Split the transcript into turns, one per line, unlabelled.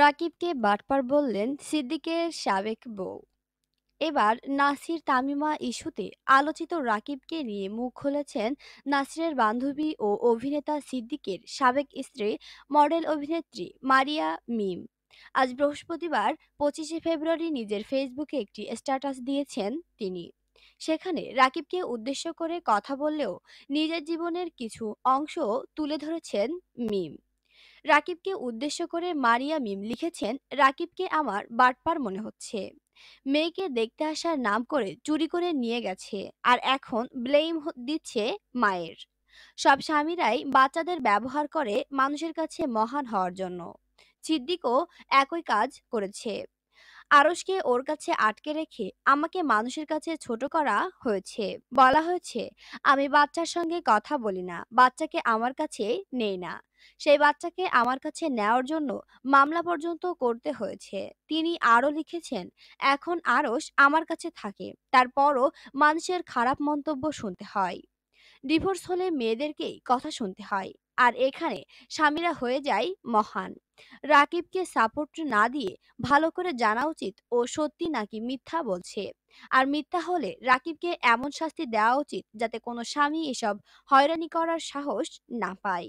রাকিবকে বাটপার বললেন সিদ্দিকের সাবেক বউ এবার নাসির তামিমা ইস্যুতে আলোচিত রাকিবকে নিয়ে মুখ খুলেছেন নাসিরের বান্ধবী ও অভিনেতা সিদ্দিকের সাবেক স্ত্রী মডেল অভিনেত্রী মারিয়া মিম আজ বৃহস্পতিবার পঁচিশে ফেব্রুয়ারি নিজের ফেসবুকে একটি স্ট্যাটাস দিয়েছেন তিনি সেখানে রাকিবকে উদ্দেশ্য করে কথা বললেও নিজের জীবনের কিছু অংশ তুলে ধরেছেন মিম রাকিবকে উদ্দেশ্য করে মারিয়া মিম লিখেছেন রাকিবকে আমার বাটপার মনে হচ্ছে মেয়েকে দেখতে আসার নাম করে চুরি করে নিয়ে গেছে আর এখন ব্লেম দিচ্ছে মায়ের সব স্বামীরাই বাচ্চাদের ব্যবহার করে মানুষের কাছে মহান হওয়ার জন্য সিদ্দিকও একই কাজ করেছে আরসকে ওর কাছে আটকে রেখে আমাকে মানুষের কাছে ছোট করা হয়েছে বলা হয়েছে আমি বাচ্চার সঙ্গে কথা বলি না বাচ্চাকে আমার কাছে নেই না সেই বাচ্চাকে আমার কাছে নেওয়ার জন্য মামলা পর্যন্ত করতে হয়েছে তিনি আরও লিখেছেন এখন আরস আমার কাছে থাকে তারপরও মানুষের খারাপ মন্তব্য শুনতে হয় ডিভোর্স হলে মেয়েদেরকেই কথা শুনতে হয় আর এখানে স্বামীরা হয়ে যায় মহান রাকিবকে সাপোর্ট না দিয়ে ভালো করে জানা উচিত ও সত্যি নাকি মিথ্যা বলছে আর মিথ্যা হলে রাকিবকে এমন শাস্তি দেওয়া উচিত যাতে কোনো স্বামী এসব হয়রানি করার সাহস না পায়